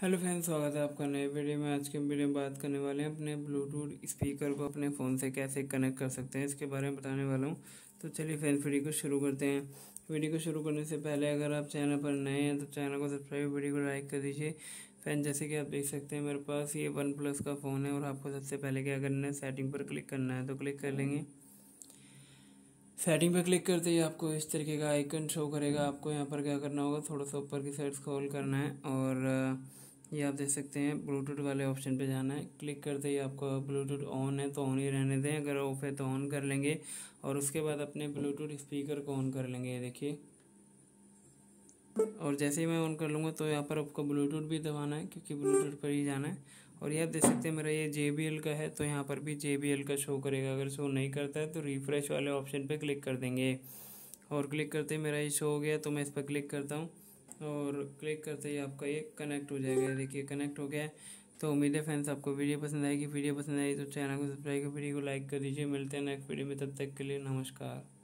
hello friends स्वागत है आपका नए वीडियो में आज के वीडियो में बात करने वाले हैं अपने ब्लूटूथ स्पीकर को अपने फ़ोन से कैसे कनेक्ट कर सकते हैं इसके बारे में बताने वाला हूँ तो चलिए फ्रेंड्स वीडियो को शुरू करते हैं वीडियो को शुरू करने से पहले अगर आप चैनल पर नए हैं तो चैनल को सब्सक्राइब वीडियो को लाइक कर दीजिए फ्रेंड जैसे कि आप देख सकते हैं मेरे पास ये वन प्लस का फ़ोन है और आपको सबसे पहले क्या करना है सेटिंग पर क्लिक करना है तो क्लिक कर लेंगे सेटिंग पर क्लिक करते ही आपको इस तरीके का आइकन शो करेगा आपको यहाँ पर क्या करना होगा थोड़ा सा ऊपर की साइड स्क्रॉल करना है और ये आप देख सकते हैं ब्लूटूथ वाले ऑप्शन पे जाना है क्लिक करते ही आपको ब्लूटूथ ऑन है तो ऑन ही रहने दें अगर ऑफ है तो ऑन कर लेंगे और उसके बाद अपने ब्लूटूथ स्पीकर को ऑन कर लेंगे ये देखिए और जैसे ही मैं ऑन कर लूँगा तो यहाँ पर आपको ब्लूटूथ भी दबाना है क्योंकि ब्लूटूथ पर ही जाना है और ये आप देख सकते हैं मेरा ये जे का है तो यहाँ पर भी जे का शो करेगा अगर शो नहीं करता है तो रिफ्रेश वाले ऑप्शन पर क्लिक कर देंगे और क्लिक करते ही मेरा ये शो हो गया तो मैं इस पर क्लिक करता हूँ और क्लिक करते ही आपका ये कनेक्ट हो जाएगा देखिए कनेक्ट हो गया है तो उम्मीद है फ्रेंड्स आपको वीडियो पसंद आएगी वीडियो पसंद आएगी तो चैनल को सब्सक्राइब कर वीडियो को लाइक कर दीजिए मिलते हैं नेक्स्ट वीडियो में तब तक के लिए नमस्कार